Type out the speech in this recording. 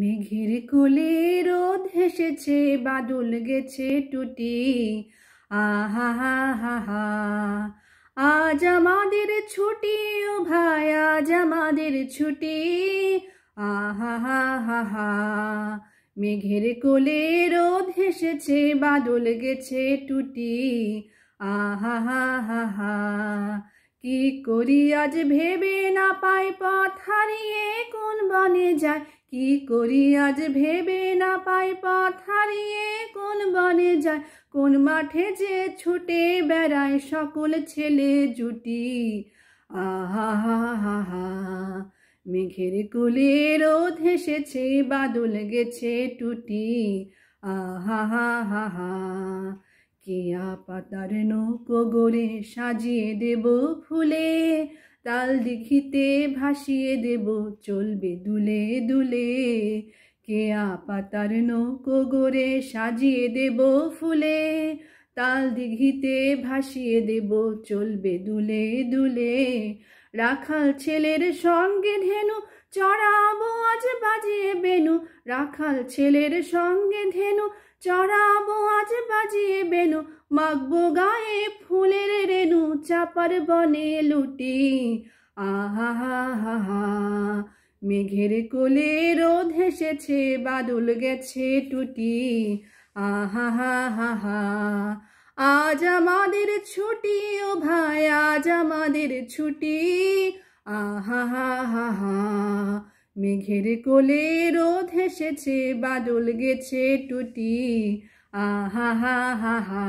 মেঘের কোলে রোদ হেসেছে বাদল গেছে টুটি আহা হা হা হা আজ আমাদের ছুটি ও ভাই আজ আমাদের ছুটি আহা হা হা হা মেঘের কোলে রোদ হেসেছে বাদল গেছে টুটি আহা হা হা হা কি করি আজ ভেবে না পাই পথ হারিয়ে কোন বনে যায় কি করি আজ ভেবে না পাই পথ হারিয়ে কোন বনে যায় কোন মাঠে যে ছুটে বেড়ায় সকল ছেলে জুটি আহা হা হা হা মেঘের কুলে রোদ হেসেছে বাদল গেছে টুটি আহা হা হা হা কেয়া আপাতার নৌকো গড়ে সাজিয়ে দেব ফুলে তাল দেখিতে ভাসিয়ে দেব চলবে দুলে দুলে কেয়া আপাতার নৌকো গড়ে সাজিয়ে দেব ফুলে তাল দিঘিতে ভাসিয়ে দেব চলবে দুলে দুলে রাখাল ছেলের সঙ্গে ধেনু চড়াবো আজ বাজিয়ে বেনু রাখাল ছেলের সঙ্গে ধেনু চড়াবো আজ বাজিয়ে বেনু মাগবো গায়ে ফুলের রেনু চাপার বনে লুটি আহা হা হা মেঘের কোলে রোদ হেসেছে বাদল গেছে টুটি আহা হা হা আজ আমাদের ছুটি ও ভাই আজ আমাদের ছুটি আহা হা হা মেঘের কোলে রোদ হেসেছে বাদল গেছে টুটি আহা হা হা হা